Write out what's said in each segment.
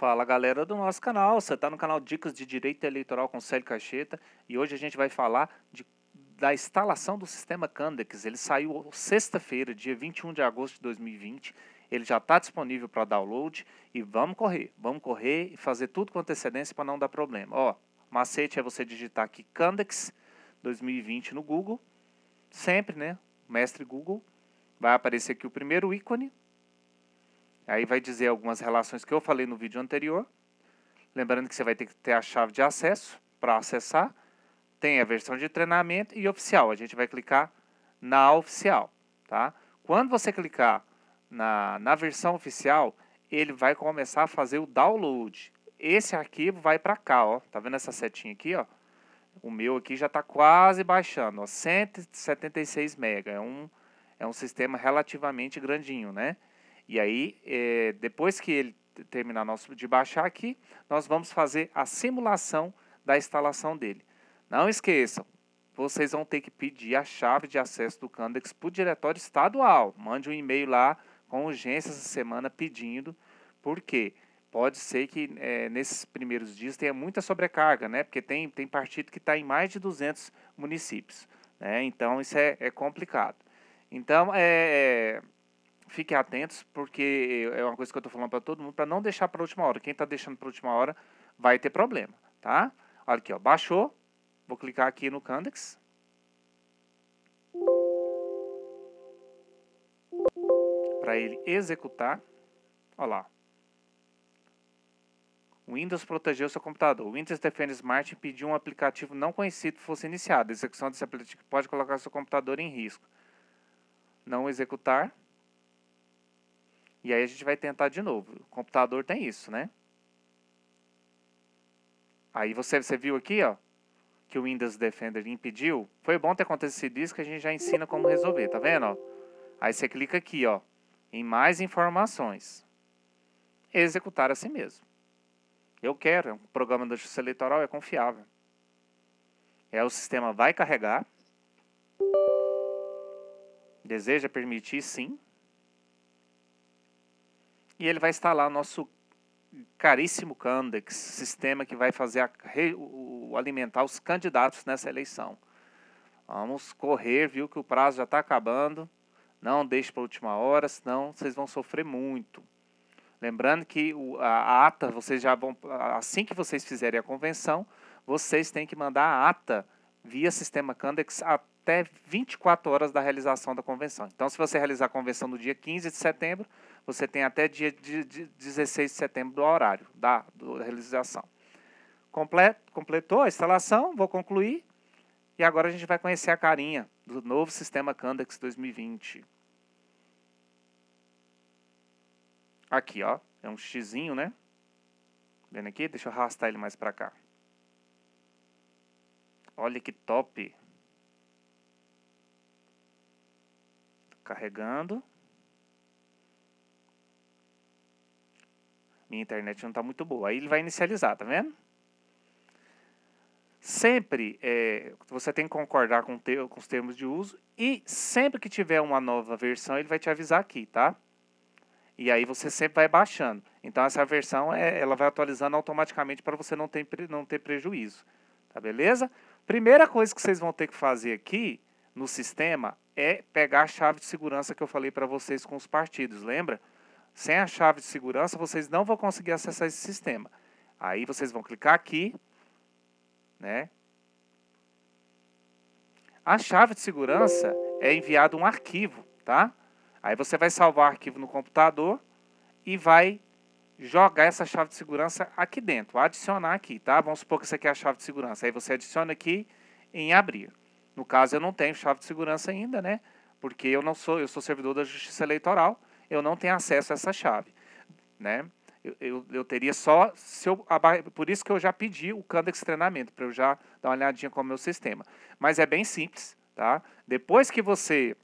Fala galera do nosso canal, você está no canal Dicas de Direito Eleitoral com Célio Cacheta e hoje a gente vai falar de, da instalação do sistema Candex. Ele saiu sexta-feira, dia 21 de agosto de 2020. Ele já está disponível para download e vamos correr, vamos correr e fazer tudo com antecedência para não dar problema. Ó, macete é você digitar aqui Candex 2020 no Google, sempre, né? Mestre Google, vai aparecer aqui o primeiro ícone Aí vai dizer algumas relações que eu falei no vídeo anterior. Lembrando que você vai ter que ter a chave de acesso para acessar. Tem a versão de treinamento e oficial. A gente vai clicar na oficial. Tá? Quando você clicar na, na versão oficial, ele vai começar a fazer o download. Esse arquivo vai para cá, ó. Tá vendo essa setinha aqui, ó? O meu aqui já está quase baixando, ó. 176 MB. É um, é um sistema relativamente grandinho, né? E aí, é, depois que ele terminar nosso, de baixar aqui, nós vamos fazer a simulação da instalação dele. Não esqueçam, vocês vão ter que pedir a chave de acesso do Candex para o diretório estadual. Mande um e-mail lá com urgência essa semana pedindo, porque pode ser que é, nesses primeiros dias tenha muita sobrecarga, né? Porque tem, tem partido que está em mais de 200 municípios, né? Então, isso é, é complicado. Então, é, é fiquem atentos, porque é uma coisa que eu estou falando para todo mundo, para não deixar para a última hora. Quem está deixando para a última hora vai ter problema, tá? Olha aqui, ó, baixou. Vou clicar aqui no Candex. Para ele executar. Olha lá. Windows protegeu seu computador. O Windows Defender Smart impediu um aplicativo não conhecido fosse iniciado. A execução desse aplicativo pode colocar seu computador em risco. Não executar. E aí a gente vai tentar de novo. O computador tem isso, né? Aí você, você viu aqui, ó, que o Windows Defender impediu. Foi bom ter acontecido isso que a gente já ensina como resolver, tá vendo? Ó? Aí você clica aqui, ó, em mais informações. Executar assim mesmo. Eu quero, É um programa da justiça eleitoral é confiável. É o sistema vai carregar. Deseja permitir sim, e ele vai instalar o nosso caríssimo Candex, sistema que vai fazer a, o, alimentar os candidatos nessa eleição. Vamos correr, viu que o prazo já está acabando. Não deixe para a última hora, senão vocês vão sofrer muito. Lembrando que o, a, a ata, vocês já vão. Assim que vocês fizerem a convenção, vocês têm que mandar a ata via sistema Candex a até 24 horas da realização da convenção. Então, se você realizar a convenção no dia 15 de setembro, você tem até dia de, de 16 de setembro do horário da, do, da realização. Comple, completou a instalação, vou concluir. E agora a gente vai conhecer a carinha do novo sistema Candex 2020. Aqui, ó, é um xizinho, né? Vendo aqui? Deixa eu arrastar ele mais para cá. Olha que top! Carregando. Minha internet não está muito boa. Aí ele vai inicializar, tá vendo? Sempre é, você tem que concordar com, teu, com os termos de uso e sempre que tiver uma nova versão, ele vai te avisar aqui, tá? E aí você sempre vai baixando. Então essa versão é, ela vai atualizando automaticamente para você não ter, não ter prejuízo. Tá beleza? Primeira coisa que vocês vão ter que fazer aqui no sistema é pegar a chave de segurança que eu falei para vocês com os partidos, lembra? Sem a chave de segurança, vocês não vão conseguir acessar esse sistema. Aí vocês vão clicar aqui, né? A chave de segurança é enviado um arquivo, tá? Aí você vai salvar o arquivo no computador e vai jogar essa chave de segurança aqui dentro, adicionar aqui, tá? Vamos supor que isso aqui é a chave de segurança. Aí você adiciona aqui em abrir. No caso, eu não tenho chave de segurança ainda, né? Porque eu não sou, eu sou servidor da Justiça Eleitoral, eu não tenho acesso a essa chave, né? Eu, eu, eu teria só se eu por isso que eu já pedi o Candex treinamento para eu já dar uma olhadinha com é o meu sistema. Mas é bem simples, tá? Depois que você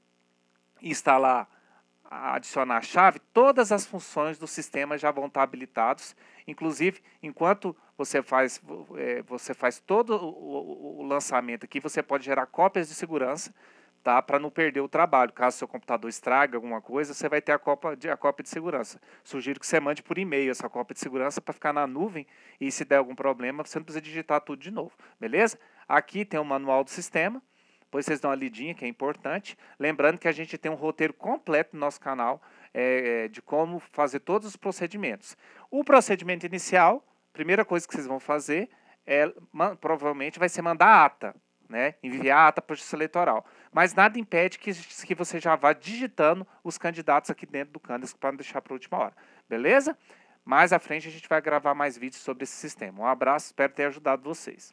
instalar adicionar a chave, todas as funções do sistema já vão estar habilitados. Inclusive, enquanto você faz, é, você faz todo o, lançamento aqui, você pode gerar cópias de segurança tá? para não perder o trabalho. Caso seu computador estrague alguma coisa, você vai ter a, cópia de, a cópia de segurança. Sugiro que você mande por e-mail essa cópia de segurança para ficar na nuvem e se der algum problema, você não precisa digitar tudo de novo. Beleza? Aqui tem o manual do sistema. Depois vocês dão uma lidinha, que é importante. Lembrando que a gente tem um roteiro completo no nosso canal é, é de como fazer todos os procedimentos. O procedimento inicial, primeira coisa que vocês vão fazer é provavelmente vai ser mandar ata, né? Enviar ata para o justiça eleitoral. Mas nada impede que, que você já vá digitando os candidatos aqui dentro do candes para não deixar para a última hora. Beleza? Mais à frente a gente vai gravar mais vídeos sobre esse sistema. Um abraço, espero ter ajudado vocês.